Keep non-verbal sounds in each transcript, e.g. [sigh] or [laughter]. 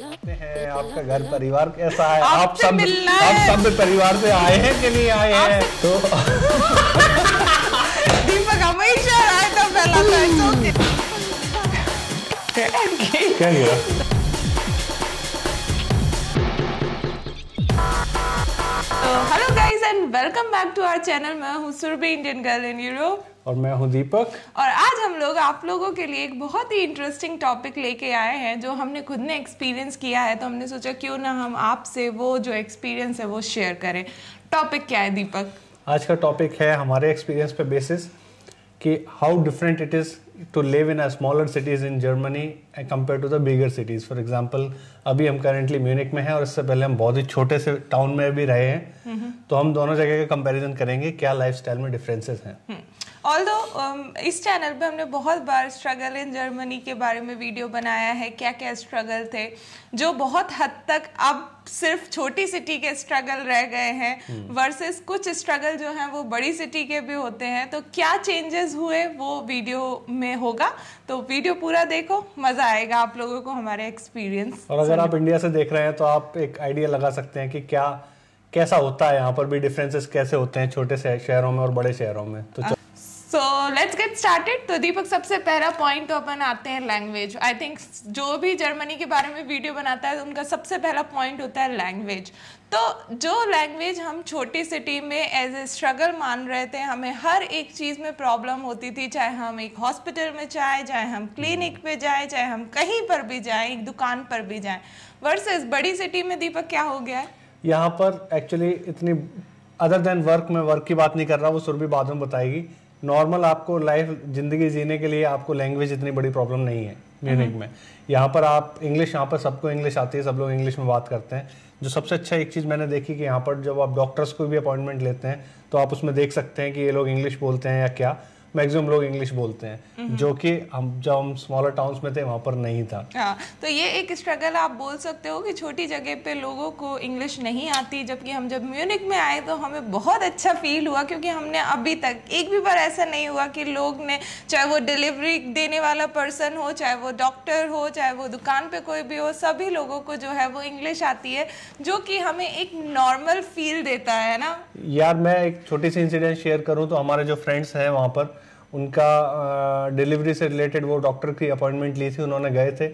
हैं आपका घर परिवार कैसा है आप सब आप सब परिवार से आए हैं कि नहीं आए हैं तो [laughs] दीपक हमेशा आए तो फैलाता तो है क्या हुआ hello guys and welcome back to our channel मैं हूं Surbhi Indian girl in Europe और मैं हूं दीपक और आज हम लोग आप लोगों के लिए एक बहुत ही इंटरेस्टिंग टॉपिक लेके आए हैं जो हमने खुद ने एक्सपीरियंस किया है तो हमने सोचा क्यों ना हम आपसे वो जो एक्सपीरियंस है वो शेयर करें टॉपिक क्या है दीपक आज का टॉपिक है हमारे एक्सपीरियंस पे बेसिस कि how different it is to live in a smaller cities in Germany uh, compared to the bigger cities. For example, अभी हम currently Munich में हैं और इससे पहले हम बहुत ही छोटे से town में भी रहे हैं mm-hmm. तो हम दोनों जगह का comparison करेंगे क्या lifestyle में differences हैं ऑल्दो hmm. um, इस चैनल पे हमने बहुत बार स्ट्रगल इन जर्मनी के बारे में वीडियो बनाया है क्या क्या स्ट्रगल थे जो बहुत हद तक अब सिर्फ छोटी सिटी के स्ट्रगल रह गए हैं वर्सेस hmm. कुछ स्ट्रगल जो हैं वो बड़ी सिटी के भी होते हैं तो क्या चेंजेस हुए वो वीडियो में होगा तो वीडियो पूरा देखो मज़ा आएगा आप लोगों को हमारे एक्सपीरियंस और अगर आप इंडिया से देख रहे हैं तो आप एक आइडिया लगा सकते हैं कि क्या कैसा होता है यहाँ पर भी डिफरेंसेस कैसे होते हैं छोटे शहरों में और बड़े शहरों में तो सो लेट्स गेट स्टार्टेड तो दीपक सबसे पहला पॉइंट तो अपन आते हैं लैंग्वेज आई थिंक जो भी जर्मनी के बारे में वीडियो बनाता है उनका सबसे पहला पॉइंट होता है लैंग्वेज तो जो लैंग्वेज हम छोटी सिटी में एज ए स्ट्रगल मान रहे थे हमें हर एक चीज़ में प्रॉब्लम होती थी चाहे हम एक हॉस्पिटल में जाए चाहे हम क्लिनिक पे जाए चाहे हम कहीं पर भी जाए एक दुकान पर भी जाए वर्सेस बड़ी सिटी में दीपक क्या हो गया है यहाँ पर एक्चुअली इतनी अदर देन वर्क में वर्क की बात नहीं कर रहा वो सुरभि बाद में बताएगी नॉर्मल आपको लाइफ जिंदगी जीने के लिए आपको लैंग्वेज इतनी बड़ी प्रॉब्लम नहीं है म्यूनिक हम्म। में यहाँ पर आप इंग्लिश यहाँ पर सबको इंग्लिश आती है सब लोग इंग्लिश में बात करते हैं जो सबसे अच्छा एक चीज़ मैंने देखी कि यहाँ पर जब आप डॉक्टर्स को भी अपॉइंटमेंट लेते हैं तो आप उसमें देख सकते हैं कि ये लोग इंग्लिश बोलते हैं या क्या मैक्सिमम लोग इंग्लिश बोलते हैं जो कि हम जब हम स्मॉलर टाउन्स में थे वहाँ पर नहीं था हाँ तो ये एक स्ट्रगल आप बोल सकते हो कि छोटी जगह पे लोगों को इंग्लिश नहीं आती जबकि हम जब म्यूनिक में आए तो हमें बहुत अच्छा फील हुआ क्योंकि हमने अभी तक एक भी बार ऐसा नहीं हुआ कि लोग ने चाहे वो डिलीवरी देने वाला पर्सन हो चाहे वो डॉक्टर हो चाहे वो दुकान पर कोई भी हो सभी लोगों को जो है वो इंग्लिश आती है जो कि हमें एक नॉर्मल फील देता है ना यार मैं एक छोटी सी इंसिडेंट शेयर करूं तो हमारे जो फ्रेंड्स हैं वहाँ पर उनका डिलीवरी से रिलेटेड वो डॉक्टर की अपॉइंटमेंट ली थी उन्होंने गए थे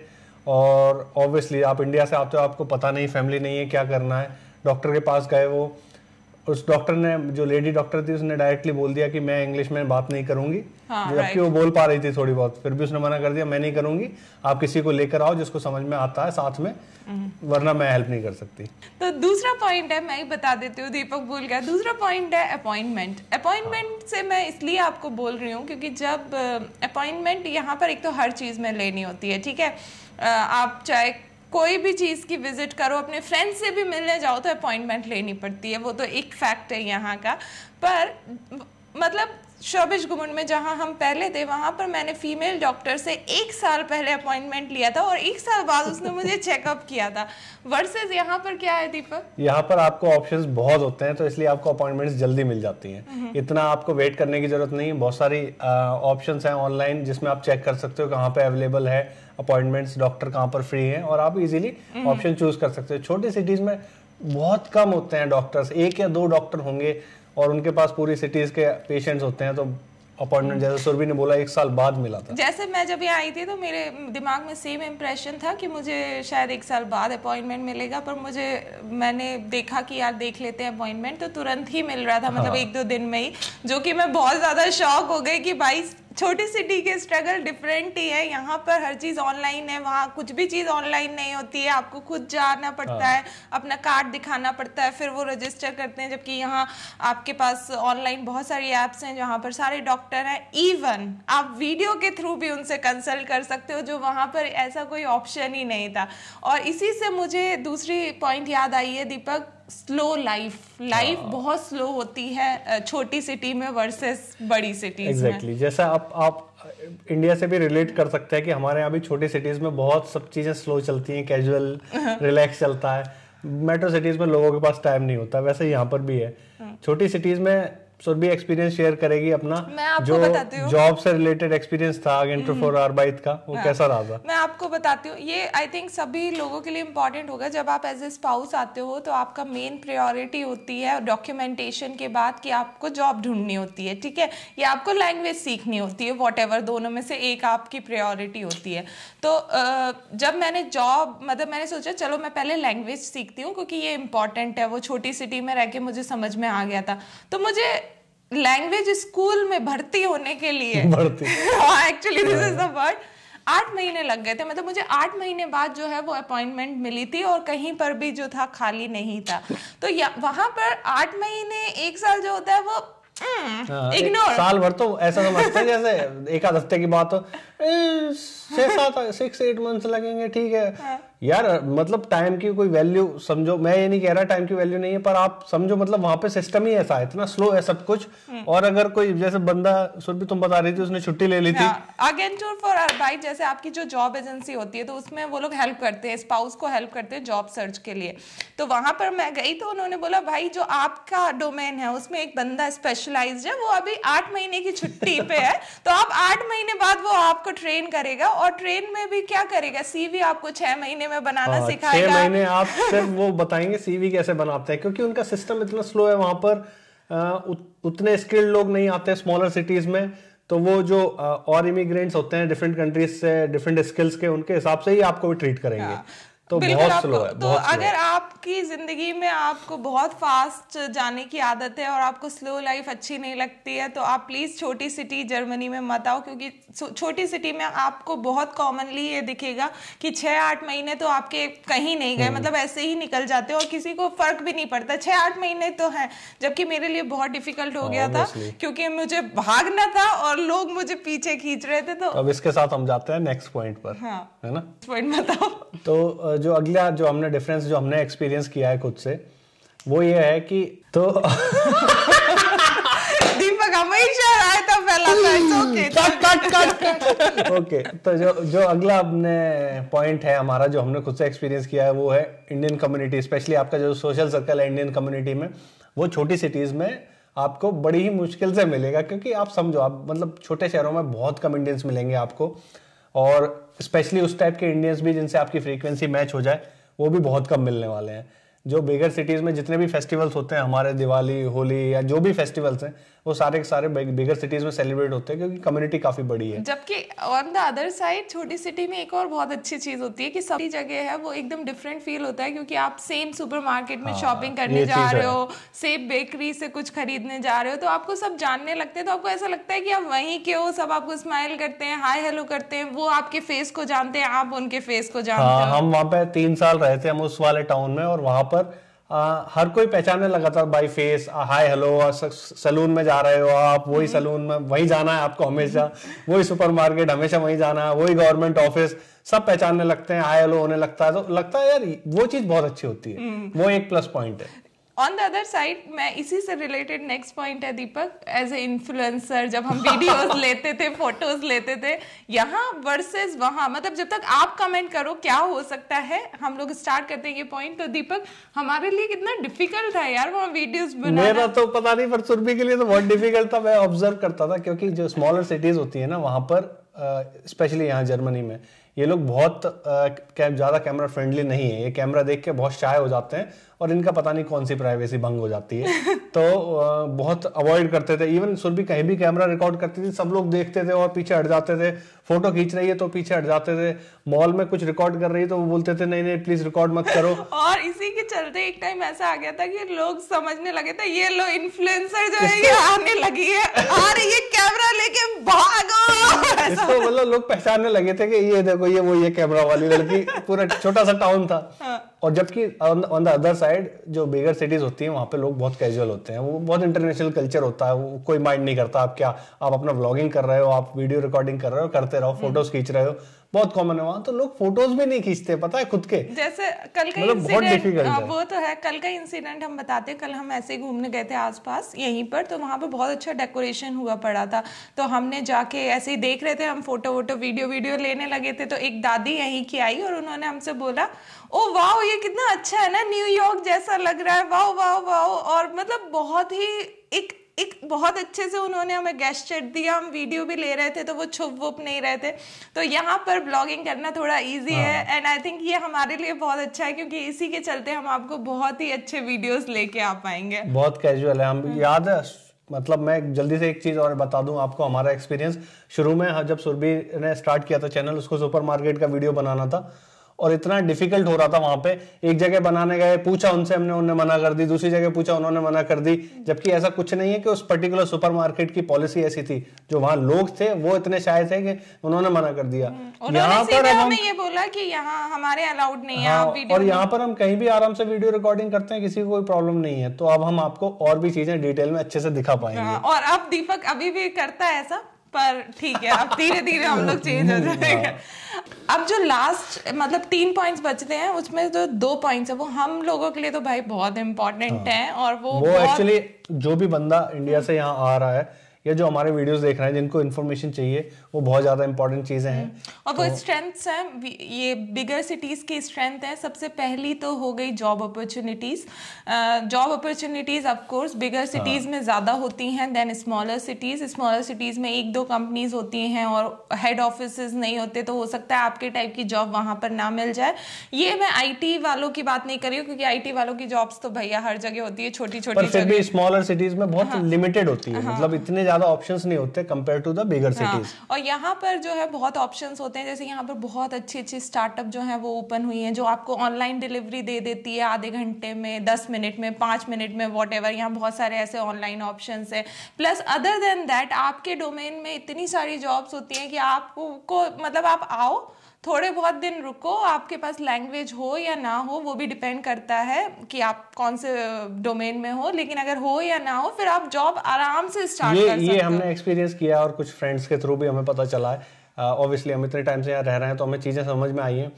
और ऑब्वियसली आप इंडिया से आते हो आपको पता नहीं फैमिली नहीं है क्या करना है डॉक्टर के पास गए वो उस डॉक्टर ने जो लेडी डॉक्टर थी उसने डायरेक्टली बोल दिया कि मैं इंग्लिश में बात नहीं करूंगी हाँ, जबकि वो बोल पा रही थी थोड़ी बहुत फिर भी उसने मना कर दिया मैं नहीं करूंगी आप किसी को लेकर आओ जिसको समझ में आता है साथ में हम्म। वरना मैं हेल्प नहीं कर सकती तो दूसरा पॉइंट है मैं ही बता देती हूँ दीपक भूल गया दूसरा पॉइंट है अपॉइंटमेंट अपॉइंटमेंट हाँ। से मैं इसलिए आपको बोल रही हूँ क्योंकि जब अपॉइंटमेंट यहाँ पर एक तो हर चीज़ में लेनी होती है ठीक है आप चाहे कोई भी चीज़ की विज़िट करो अपने फ्रेंड से भी मिलने जाओ तो अपॉइंटमेंट लेनी पड़ती है वो तो एक फैक्ट है यहाँ का पर मतलब शोबिश गुमन में जहाँ हम पहले थे वहाँ पर मैंने फीमेल डॉक्टर से एक साल पहले अपॉइंटमेंट लिया था और एक साल बाद उसने मुझे चेकअप किया था वर्सेस यहाँ पर क्या है दीपक यहाँ पर आपको ऑप्शंस बहुत होते हैं तो इसलिए आपको अपॉइंटमेंट्स जल्दी मिल जाती हैं इतना आपको वेट करने की जरूरत नहीं बहुत सारी ऑप्शन हैं ऑनलाइन जिसमें आप चेक कर सकते हो कहाँ पर अवेलेबल है अपॉइंटमेंट्स डॉक्टर कहाँ पर फ्री हैं और आप इजीली ऑप्शन चूज कर सकते हो छोटी सिटीज़ में बहुत कम होते हैं डॉक्टर्स एक या दो डॉक्टर होंगे और उनके पास पूरी सिटीज के पेशेंट्स होते हैं तो अपॉइंटमेंट जैसे सुरभि ने बोला एक साल बाद मिला था जैसे मैं जब यहाँ आई थी तो मेरे दिमाग में सेम इम्प्रेशन था कि मुझे शायद एक साल बाद अपॉइंटमेंट मिलेगा पर मुझे मैंने देखा कि यार देख लेते हैं अपॉइंटमेंट तो तुरंत ही मिल रहा था मतलब हाँ। मतलब एक दो दिन में ही जो कि मैं बहुत ज़्यादा शौक हो गई कि भाई छोटी सिटी के स्ट्रगल डिफरेंट ही है यहाँ पर हर चीज़ ऑनलाइन है वहाँ कुछ भी चीज़ ऑनलाइन नहीं होती है आपको खुद जाना पड़ता हाँ। है अपना कार्ड दिखाना पड़ता है फिर वो रजिस्टर करते हैं जबकि यहाँ आपके पास ऑनलाइन बहुत सारी ऐप्स हैं जहाँ पर सारे डॉक्टर हैं इवन आप वीडियो के थ्रू भी उनसे कंसल्ट कर सकते हो जो वहाँ पर ऐसा कोई ऑप्शन ही नहीं था और इसी से मुझे दूसरी पॉइंट याद आई है दीपक स्लो लाइफ लाइफ बहुत स्लो होती है छोटी सिटी में वर्सेस बड़ी सिटीज exactly. में जैसा आप आप इंडिया से भी रिलेट कर सकते हैं कि हमारे यहाँ भी छोटी सिटीज में बहुत सब चीजें स्लो चलती हैं कैजुअल रिलैक्स हाँ। चलता है मेट्रो सिटीज में लोगों के पास टाइम नहीं होता वैसे यहाँ पर भी है हाँ। छोटी सिटीज में सुरभि एक्सपीरियंस शेयर करेगी अपना मैं आपको जो जॉब से रिलेटेड एक्सपीरियंस था इंटर फॉर आरबाइट का वो हाँ, कैसा रहा था मैं आपको बताती हूँ ये आई थिंक सभी लोगों के लिए इम्पोर्टेंट होगा जब आप एज ए स्पाउस आते हो तो आपका मेन प्रायोरिटी होती है डॉक्यूमेंटेशन के बाद कि आपको जॉब ढूंढनी होती है ठीक है या आपको लैंग्वेज सीखनी होती है वॉट दोनों में से एक आपकी प्रायोरिटी होती है तो जब मैंने जॉब मतलब मैंने सोचा चलो मैं पहले लैंग्वेज सीखती हूँ क्योंकि ये इंपॉर्टेंट है वो छोटी सिटी में रह के मुझे समझ में आ गया था तो मुझे लैंग्वेज स्कूल में भर्ती होने के लिए actually this is the word आठ महीने लग गए थे मतलब मुझे आठ महीने बाद जो है वो अपॉइंटमेंट मिली थी और कहीं पर भी जो था खाली नहीं था [laughs] तो वहां पर आठ महीने एक साल जो होता है वो इग्नोर हम्म, हाँ, साल भर तो ऐसा समझते तो जैसे [laughs] एक आध हफ्ते की बात हो छह सात सिक्स एट मंथ लगेंगे ठीक है हाँ। यार मतलब टाइम की कोई वैल्यू समझो मैं ये नहीं कह रहा टाइम की वैल्यू नहीं है पर आप समझो मतलब वहां पे सिस्टम ही ऐसा है इतना स्लो है सब कुछ हम्म। और अगर कोई जैसे बंदा सुरभि तुम बता रही थी उसने छुट्टी ले ली थी अगेन टू फॉर राइट जैसे आपकी जो जॉब एजेंसी होती है तो उसमें वो लोग हेल्प करते हैं स्पाउस को हेल्प करते हैं जॉब सर्च के लिए तो वहां पर मैं गई तो उन्होंने बोला भाई जो आपका डोमेन है उसमें एक बंदा स्पेशलाइज है वो अभी आठ महीने की छुट्टी पे है [laughs] तो आप आठ महीने बाद वो आपका आपको ट्रेन करेगा और ट्रेन में भी क्या करेगा सीवी आपको छह महीने में बनाना हाँ, सिखाएगा छह महीने आप सिर्फ वो बताएंगे सीवी कैसे बनाते हैं क्योंकि उनका सिस्टम इतना स्लो है वहां पर उतने स्किल्ड लोग नहीं आते स्मॉलर सिटीज में तो वो जो और इमिग्रेंट्स होते हैं डिफरेंट कंट्रीज से डिफरेंट स्किल्स के उनके हिसाब से ही आपको भी ट्रीट करेंगे हाँ। तो बिल्कुल बहुत स्लो है तो बहुत अगर आपकी जिंदगी में आपको बहुत फास्ट जाने की आदत है और आपको स्लो लाइफ अच्छी नहीं लगती है तो आप प्लीज छोटी सिटी जर्मनी में मत आओ क्योंकि छोटी सिटी में आपको बहुत कॉमनली ये दिखेगा कि छह आठ महीने तो आपके कहीं नहीं गए हम्म। मतलब ऐसे ही निकल जाते और किसी को फर्क भी नहीं पड़ता छह आठ महीने तो है जबकि मेरे लिए बहुत डिफिकल्ट हो गया था क्योंकि मुझे भागना था और लोग मुझे पीछे खींच रहे थे तो अब इसके साथ हम जाते हैं नेक्स्ट पॉइंट पर हाँ। है ना पॉइंट बताओ तो जो अगला जो हमने डिफरेंस जो हमने एक्सपीरियंस किया है खुद से वो ये है कि तो [laughs] दीपक हमेशा रायता फैलाता है okay cut cut cut okay तो जो जो अगला अपने पॉइंट है हमारा जो हमने खुद से एक्सपीरियंस किया है वो है इंडियन कम्युनिटी स्पेशली आपका जो सोशल सर्कल है इंडियन कम्युनिटी में वो छोटी सिटीज़ में आपको बड़ी ही मुश्किल से मिलेगा क्योंकि आप समझो आप मतलब छोटे शहरों में बहुत कम इंडियंस मिलेंगे आपको और स्पेशली उस टाइप के इंडियंस भी जिनसे आपकी फ्रीक्वेंसी मैच हो जाए वो भी बहुत कम मिलने वाले हैं जो बिगर सिटीज़ में जितने भी फेस्टिवल्स होते हैं हमारे दिवाली होली या जो भी फेस्टिवल्स हैं वो सारे के सारे बिगर सिटीज में सेलिब्रेट होते हैं क्योंकि कम्युनिटी काफी बड़ी है जबकि ऑन द अदर साइड छोटी सिटी में एक और बहुत अच्छी चीज होती है कि सभी जगह है वो एकदम डिफरेंट फील होता है क्योंकि आप सेम सुपरमार्केट में शॉपिंग हाँ, करने जा रहे हो सेम बेकरी से कुछ खरीदने जा रहे हो तो आपको सब जानने लगते हैं तो आपको ऐसा लगता है कि आप वहीं के हो सब आपको स्माइल करते हैं हाय हेलो करते हैं वो आपके फेस को जानते हैं आप उनके फेस को जानते हैं हाँ, हम वहाँ पे तीन साल रहे थे हम उस वाले टाउन में और वहाँ पर आ, हर कोई पहचानने लगा था by face hi hello salon में जा रहे हो आप वही हम्म। सलून में वही जाना है आपको हमेशा वही सुपर मार्केट हमेशा वही जाना है वही गवर्नमेंट ऑफिस सब पहचानने लगते हैं हाय हेलो होने लगता है तो लगता है यार वो चीज बहुत अच्छी होती है हम्म। वो एक प्लस पॉइंट है ऑन द अदर साइड मैं इसी से रिलेटेड नेक्स्ट पॉइंट है दीपक एज ए इन्फ्लुएंसर जब हम वीडियोस [laughs] लेते थे फोटोज लेते थे यहाँ वर्सेस वहाँ मतलब जब तक आप कमेंट करो क्या हो सकता है हम लोग स्टार्ट करते हैं ये पॉइंट तो दीपक हमारे लिए कितना डिफिकल्ट था यार वहाँ वीडियोज बनाना मेरा तो पता नहीं पर सुरभि के लिए तो बहुत डिफिकल्ट था मैं ऑब्जर्व करता था क्योंकि जो स्मॉलर सिटीज होती है ना वहाँ पर स्पेशली यहाँ जर्मनी में ये लोग बहुत ज़्यादा कैमरा फ्रेंडली नहीं है ये कैमरा देख के बहुत शाय हो जाते हैं और इनका पता नहीं कौन सी प्राइवेसी भंग हो जाती है तो बहुत अवॉइड करते थे इवन सुरभि कहीं भी कैमरा रिकॉर्ड करती थी सब लोग देखते थे और पीछे हट जाते थे फोटो खींच रही है तो पीछे हट जाते थे मॉल में कुछ रिकॉर्ड कर रही है तो वो बोलते थे नहीं नहीं प्लीज रिकॉर्ड मत करो [laughs] और इसी के चलते एक टाइम ऐसा आ गया था कि लोग समझने लगे थे ये लो इन्फ्लुएंसर जो है ये [laughs] आने लगी है और ये कैमरा लेके भागो [laughs] इसको मतलब लोग पहचानने लगे थे कि ये देखो ये वो ये कैमरा वाली लड़की पूरा छोटा सा टाउन था हाँ। और जबकि ऑन द अदर साइड जो बिगर सिटीज़ होती हैं वहाँ पे लोग बहुत कैजुअल होते हैं वो बहुत इंटरनेशनल कल्चर होता है वो कोई माइंड नहीं करता आप क्या आप अपना व्लॉगिंग कर रहे हो आप वीडियो रिकॉर्डिंग कर रहे हो करते रहो फोटोज़ खींच रहे हो बहुत कॉमन है वहां तो लोग फोटोज भी नहीं खींचते पता है खुद के जैसे कल का इंसिडेंट मतलब हाँ, वो तो है कल का इंसिडेंट हम बताते कल हम ऐसे ही घूमने गए थे आसपास यहीं पर तो वहाँ पे बहुत अच्छा डेकोरेशन हुआ पड़ा था तो हमने जाके ऐसे ही देख रहे थे हम फोटो वोटो वीडियो वीडियो लेने लगे थे तो एक दादी यहीं की आई और उन्होंने हमसे बोला ओ वाह ये कितना अच्छा है ना न्यूयॉर्क जैसा लग रहा है वाह वाह वाह और मतलब बहुत ही एक एक बहुत अच्छे से उन्होंने हमें गेस्चर दिया हम वीडियो भी ले रहे थे तो वो छुप वुप नहीं रहे थे तो यहाँ पर ब्लॉगिंग करना थोड़ा ईजी है एंड आई थिंक ये हमारे लिए बहुत अच्छा है क्योंकि इसी के चलते हम आपको बहुत ही अच्छे वीडियोस लेके आ पाएंगे बहुत कैजुअल है हम हम्म। याद है मतलब मैं जल्दी से एक चीज़ और बता दूं आपको हमारा एक्सपीरियंस शुरू में जब सुरभि ने स्टार्ट किया था चैनल उसको सुपरमार्केट का वीडियो बनाना था और इतना डिफिकल्ट हो रहा था वहां पे एक जगह बनाने गए पूछा उनसे हमने उन्होंने मना कर दी दूसरी जगह पूछा उन्होंने मना कर दी जबकि ऐसा कुछ नहीं है कि उस पर्टिकुलर सुपरमार्केट की पॉलिसी ऐसी थी जो वहाँ लोग थे वो इतने शायद थे कि उन्होंने मना कर दिया हम्म, यहाँ पर हम ये बोला कि यहाँ हमारे अलाउड नहीं है हाँ, और यहाँ पर हम कहीं भी आराम से वीडियो रिकॉर्डिंग करते हैं किसी को कोई प्रॉब्लम नहीं है तो अब हम आपको और भी चीजें डिटेल में अच्छे से दिखा पाएंगे हाँ, और अब दीपक अभी भी करता है ऐसा पर ठीक है अब धीरे धीरे हम लोग चेंज हो [laughs] जाएंगे हाँ। अब जो लास्ट मतलब तीन पॉइंट्स बचते हैं उसमें जो दो पॉइंट्स है वो हम लोगों के लिए तो भाई बहुत इम्पोर्टेंट हाँ। है और वो वो एक्चुअली जो भी बंदा इंडिया से यहाँ आ रहा है या जो हमारे वीडियोस देख रहे हैं जिनको इन्फॉर्मेशन चाहिए वो बहुत ज़्यादा इंपॉर्टेंट चीज़ें हैं हम्म। और तो, वो स्ट्रेंथ्स हैं ये बिगर सिटीज़ की स्ट्रेंथ है सबसे पहली तो हो गई job opportunities job opportunities of course bigger cities में ज़्यादा होती हैं than smaller cities smaller cities में एक दो कंपनीज होती हैं और हेड ऑफिस नहीं होते तो हो सकता है आपके टाइप की जॉब वहां पर ना मिल जाए ये मैं आई वालों की बात नहीं कर रही हूँ क्योंकि आई वालों की जॉब्स तो भैया हर जगह होती है छोटी छोटी स्मॉलर सिटीज में बहुत लिमिटेड हाँ। होती है हाँ। मतलब इतने ज्यादा ऑप्शंस नहीं होते compare to the bigger cities और यहाँ पर जो है बहुत ऑप्शंस होते हैं जैसे यहाँ पर बहुत अच्छी अच्छी स्टार्टअप जो है वो ओपन हुई है जो आपको ऑनलाइन डिलीवरी दे देती है आधे घंटे में दस मिनट में पांच मिनट में वॉट एवर यहाँ बहुत सारे ऐसे ऑनलाइन ऑप्शन है प्लस अदर देन दैट आपके डोमेन में इतनी सारी जॉब्स होती है कि आपको मतलब आप आओ थोड़े बहुत दिन रुको आपके पास लैंग्वेज हो या ना हो वो भी डिपेंड करता है कि आप कौन से डोमेन में हो लेकिन अगर हो या ना हो फिर आप जॉब आराम से स्टार्ट कर सकते ये हमने एक्सपीरियंस किया और कुछ फ्रेंड्स के थ्रू भी हमें पता चला है ऑब्वियसली हम इतने टाइम से यहाँ रह रहे हैं तो हमें चीज़ें समझ में आई हैं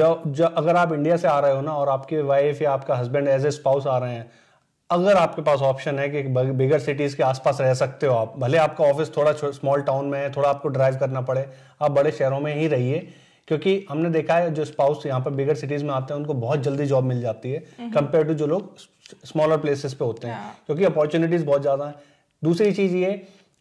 जो जो अगर आप इंडिया से आ रहे हो ना और आपकी वाइफ या आपका हस्बैंड एज ए स्पाउस आ रहे हैं अगर आपके पास ऑप्शन है कि बिगर सिटीज़ के आसपास रह सकते हो आप भले आपका ऑफिस थोड़ा स्मॉल टाउन में है थोड़ा आपको ड्राइव करना पड़े आप बड़े शहरों में ही रहिए क्योंकि हमने देखा है जो स्पाउस यहाँ पर बिगर सिटीज में आते हैं उनको बहुत जल्दी जॉब मिल जाती है कंपेयर हम्म। टू जो लोग स्मॉलर प्लेसेस पे होते हैं क्योंकि अपॉर्चुनिटीज बहुत ज़्यादा हैं दूसरी चीज़ ये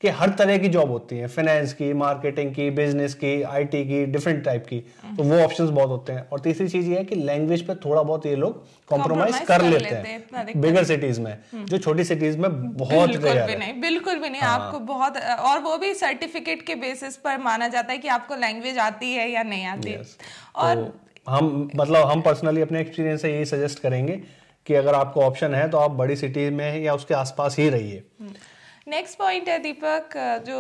कि हर तरह की जॉब होती है फाइनेंस की मार्केटिंग की बिजनेस की आईटी की डिफरेंट टाइप की तो वो ऑप्शंस बहुत होते हैं और तीसरी चीज ये है कि लैंग्वेज पे थोड़ा बहुत ये लोग कॉम्प्रोमाइज कर लेते हैं बिगर सिटीज में हम्म। जो छोटी सिटीज में बहुत बिल्कुल भी नहीं बिल्कुल भी नहीं हाँ। आपको बहुत और वो भी सर्टिफिकेट के बेसिस पर माना जाता है कि आपको लैंग्वेज आती है या नहीं आती तो और हम मतलब हम पर्सनली अपने एक्सपीरियंस से यही सजेस्ट करेंगे कि अगर आपको ऑप्शन है तो आप बड़ी सिटी में या उसके आसपास ही रहिए हम्म। नेक्स्ट पॉइंट है दीपक uh, जो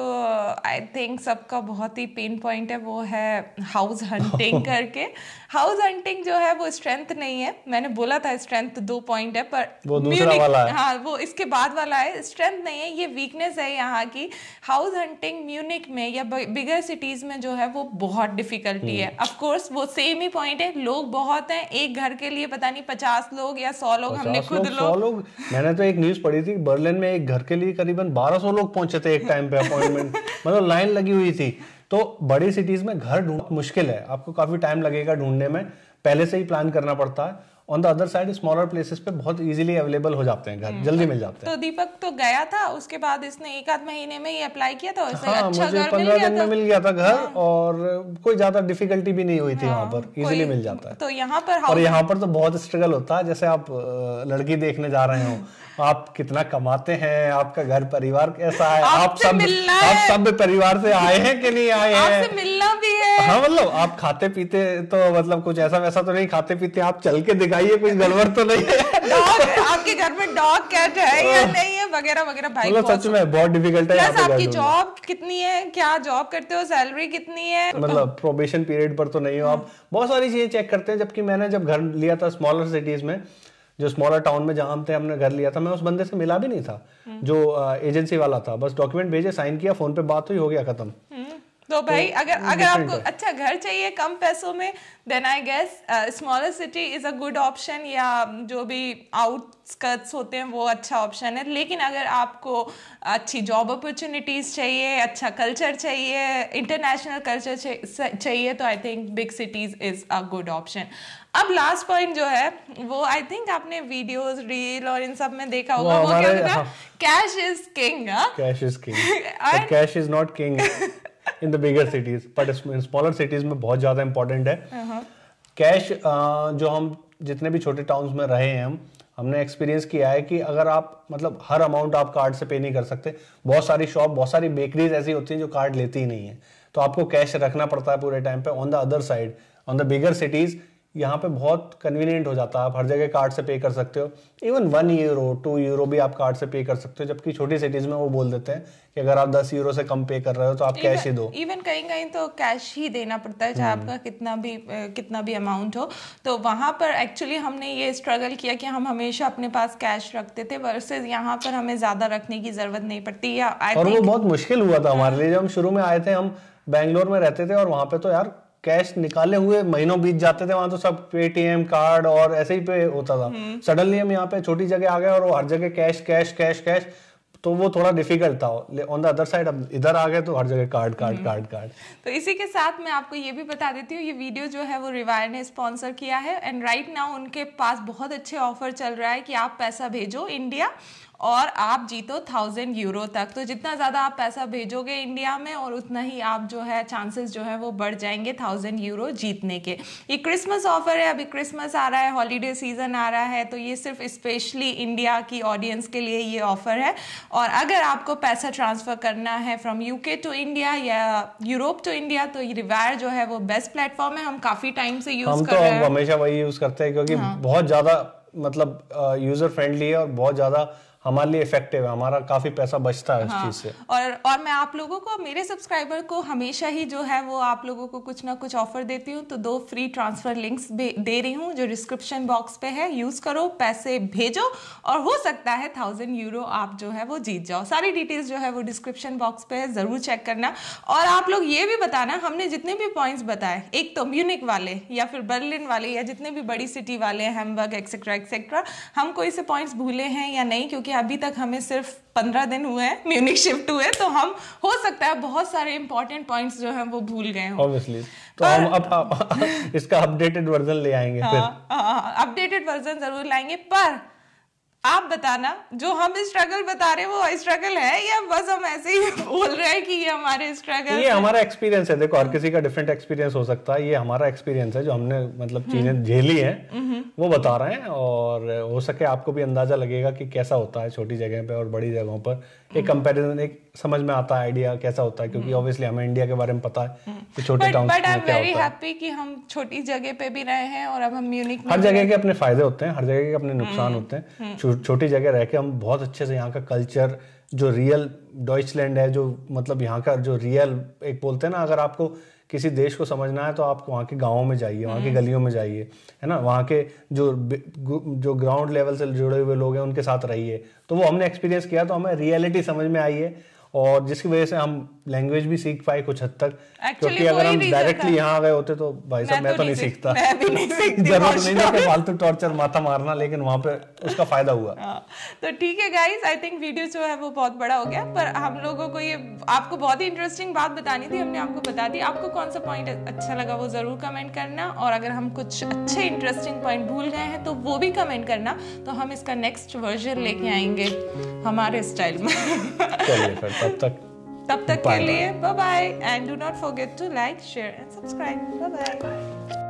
आई uh, थिंक सबका बहुत ही पेन पॉइंट है वो है हाउस हंटिंग [laughs] करके हाउस हंटिंग जो है वो स्ट्रेंथ नहीं है मैंने बोला था स्ट्रेंथ दो पॉइंट है पर वो दूसरा वाला है हाँ वो इसके बाद वाला है स्ट्रेंथ नहीं है ये वीकनेस है यहाँ की हाउस हंटिंग म्यूनिक में या बिगर सिटीज में जो है वो बहुत डिफिकल्टी hmm. है अफकोर्स वो सेम ही पॉइंट है लोग बहुत हैं एक घर के लिए पता नहीं पचास लोग या सौ लोग हमने खुद लोग मैंने तो एक न्यूज पढ़ी थी बर्लिन में एक घर के लिए करीबन बारह सौ लोग पहुंचे थे एक टाइम पे अपॉइंटमेंट [laughs] मतलब लाइन लगी हुई थी तो बड़ी सिटीज में घर ढूंढना मुश्किल है आपको काफी टाइम लगेगा ढूंढने में पहले से ही प्लान करना पड़ता है on the other side smaller places पे बहुत इजीली अवेलेबल हो जाते हैं घर हम्म। जल्दी मिल जाते तो हैं तो दीपक तो गया था उसके बाद इसने एक आध महीने में ही अप्लाई किया था और हाँ, अच्छा मुझे पंद्रह दिन में मिल गया था घर हाँ। और कोई ज्यादा डिफिकल्टी भी नहीं हुई थी हाँ, वहाँ पर इजीली मिल जाता है तो यहाँ पर और यहाँ पर तो बहुत स्ट्रगल होता है जैसे आप लड़की देखने जा रहे हो [laughs] आप कितना कमाते हैं आपका घर परिवार कैसा है आप सब आप सब परिवार से आए हैं कि नहीं आए हैं मिलना भी है हाँ मतलब आप खाते पीते तो मतलब कुछ ऐसा वैसा तो नहीं खाते पीते आप चल के दिखाइए कुछ गड़बड़ तो नहीं है आपके घर में डॉग कैट है या नहीं है वगैरह वगैरह भाई मतलब सच में बहुत डिफिकल्ट है आपकी जॉब कितनी है क्या जॉब करते हो सैलरी कितनी है मतलब प्रोबेशन पीरियड पर तो नहीं हो आप हाँ। बहुत सारी चीजें चेक करते हैं जबकि मैंने जब घर लिया था स्मॉलर सिटीज में जो स्मॉलर टाउन में जहाँ थे हमने घर लिया था मैं उस बंदे से मिला भी नहीं था हम्म। जो एजेंसी वाला था बस डॉक्यूमेंट भेजे साइन किया फोन पे बात हुई हो गया खत्म हम्म। तो, तो भाई तो अगर अगर आपको अच्छा घर चाहिए कम पैसों में then I guess smaller city is a good option या जो भी आउटस्कर्ट्स होते हैं वो अच्छा ऑप्शन है लेकिन अगर आपको अच्छी जॉब अपॉर्चुनिटीज़ चाहिए अच्छा कल्चर चाहिए इंटरनेशनल कल्चर चाहिए तो I think big cities is a good option अब लास्ट पॉइंट जो है वो आई थिंक आपने वीडियोस रील और इन सब में देखा होगा वो, वो क्या होता है cash is king cash is king cash is not king in the bigger cities but in smaller cities में बहुत ज्यादा इंपॉर्टेंट है कैश uh-huh. uh, जो हम जितने भी छोटे टाउन्स में रहे हैं हम हमने एक्सपीरियंस किया है कि अगर आप मतलब हर अमाउंट आप कार्ड से पे नहीं कर सकते बहुत सारी शॉप बहुत सारी बेकरीज ऐसी होती हैं जो कार्ड लेती ही नहीं है तो आपको कैश रखना पड़ता है पूरे टाइम पे on the other side on the bigger cities यहाँ पे बहुत कन्वीनियंट हो जाता है आप हर जगह कार्ड से पे कर सकते हो even one euro two euro भी आप कार्ड से पे कर सकते हो जबकि छोटी सिटीज में वो बोल देते हैं कि अगर आप दस यूरो से कम पे कर रहे हो तो आप कैश ही दो इवन कहीं कहीं तो कैश ही देना पड़ता है चाहे हम्म। आपका कितना भी कितना भी अमाउंट हो तो वहाँ पर एक्चुअली हमने ये स्ट्रगल किया कि हम हमेशा अपने पास कैश रखते थे वर्सेज यहाँ पर हमें ज़्यादा रखने की ज़रूरत नहीं पड़ती या और वो बहुत मुश्किल हुआ था हमारे लिए जब हम शुरू में आए थे हम बैंगलोर में रहते थे और वहाँ पे तो यार कैश निकाले हुए महीनों बीत जाते थे वहां तो सब पेटीएम कार्ड और ऐसे ही पे होता था सडनली हम्म। हम यहाँ पे छोटी जगह आ गए और वो हर जगह कैश कैश कैश कैश तो वो थोड़ा डिफिकल्ट था ऑन द अदर साइड अब इधर आ गए तो हर जगह कार्ड कार्ड कार्ड कार्ड तो इसी के साथ मैं आपको ये भी बता देती हूँ ये वीडियो जो है वो रिवायर ने स्पॉन्सर किया है एंड राइट नाउ उनके पास बहुत अच्छे ऑफर चल रहा है कि आप पैसा भेजो इंडिया और आप जीतो थाउजेंड यूरो तक तो जितना ज़्यादा आप पैसा भेजोगे इंडिया में और उतना ही आप जो है चांसेस जो है वो बढ़ जाएंगे थाउजेंड यूरो जीतने के ये क्रिसमस ऑफर है अभी क्रिसमस आ रहा है हॉलीडे सीज़न आ रहा है तो ये सिर्फ स्पेशली इंडिया की ऑडियंस के लिए ये ऑफ़र है और अगर आपको पैसा ट्रांसफ़र करना है फ्रॉम यूके टू इंडिया या यूरोप टू इंडिया तो रिवायर जो है वो बेस्ट प्लेटफॉर्म है हम काफ़ी टाइम से यूज़ कर तो रहे हैं हमेशा वही यूज़ करते हैं क्योंकि हाँ। बहुत ज़्यादा मतलब यूज़र फ्रेंडली है और बहुत ज़्यादा हमारे लिए इफेक्टिव है हमारा काफी पैसा बचता है हाँ, इस चीज से और और मैं आप लोगों को मेरे सब्सक्राइबर को हमेशा ही जो है वो आप लोगों को कुछ ना कुछ ऑफर देती हूँ तो दो फ्री ट्रांसफर लिंक्स दे रही हूँ जो डिस्क्रिप्शन बॉक्स पे है यूज करो पैसे भेजो और हो सकता है थाउजेंड यूरो आप जो है वो जीत जाओ सारी डिटेल्स जो है वो डिस्क्रिप्शन बॉक्स पे है जरूर चेक करना और आप लोग ये भी बताना हमने जितने भी पॉइंट्स बताए एक तो म्यूनिक वाले या फिर बर्लिन वाले या जितने भी बड़ी सिटी वाले हैमबर्ग एक्सेट्रा एक्सेट्रा हम कोई से पॉइंट्स भूले हैं या नहीं क्योंकि क्योंकि अभी तक हमें सिर्फ पंद्रह दिन हुए हैं म्यूनिक शिफ्ट हुए तो हम हो सकता है बहुत सारे इंपॉर्टेंट पॉइंट्स जो हैं वो भूल गए ऑब्वियसली तो हम अब, इसका अपडेटेड वर्जन ले आएंगे फिर अपडेटेड हाँ, वर्जन हाँ, हाँ, जरूर लाएंगे पर आप बताना जो हम स्ट्रगल बता रहे हैं वो स्ट्रगल है या बस हम ऐसे ही [laughs] बोल रहे हैं कि ये हमारे स्ट्रगल ये हमारा एक्सपीरियंस है देखो हर किसी का डिफरेंट एक्सपीरियंस हो सकता है ये हमारा एक्सपीरियंस है जो हमने मतलब हम्म। चीजें झेली हैं हम्म। वो बता रहे हैं और हो सके आपको भी अंदाजा लगेगा कि कैसा होता है छोटी जगह पे और बड़ी जगहों पर एक कंपेरिजन हम्म। एक समझ में आता है आइडिया कैसा होता है क्योंकि ऑब्वियसली हमें इंडिया के बारे में पता है कि छोटे town but I am very happy कि हम छोटी जगह पे भी रहे हैं और अब हम म्यूनिक हर जगह के अपने फायदे होते हैं हर जगह के अपने नुकसान होते हैं छोटी जगह रह के हम बहुत अच्छे से यहाँ का कल्चर जो रियल डॉइचलैंड है जो मतलब यहाँ का जो रियल एक बोलते हैं ना अगर आपको किसी देश को समझना है तो आप वहाँ के गाँवों में जाइए वहाँ की हम्म। गलियों में जाइए है ना वहाँ के जो जो ग्राउंड लेवल से जुड़े हुए लोग हैं उनके साथ रहिए तो वो हमने एक्सपीरियंस किया तो हमें रियलिटी समझ में आई है और जिसकी वजह से हम लैंग्वेज भी सीख पाए कुछ हद तक क्योंकि अगर हम डायरेक्टली यहाँ आ गए होते तो भाई साहब मैं तो, तो नहीं सीखता [laughs] जरूरत नहीं था फालतू टॉर्चर माथा मारना लेकिन वहाँ पे उसका फायदा हुआ हाँ, तो ठीक है गाइस आई थिंक वीडियो जो है वो बहुत बड़ा हो गया पर हम लोगों को ये आपको बहुत ही इंटरेस्टिंग बात बतानी थी हमने आपको बता दी आपको कौन सा पॉइंट अच्छा लगा वो जरूर कमेंट करना और अगर हम कुछ अच्छे इंटरेस्टिंग पॉइंट भूल गए हैं तो वो भी कमेंट करना तो हम इसका नेक्स्ट वर्जन लेके आएंगे हमारे स्टाइल में चलिए फिर तब तक तब तक के लिए bye bye and do not forget to like share and subscribe bye bye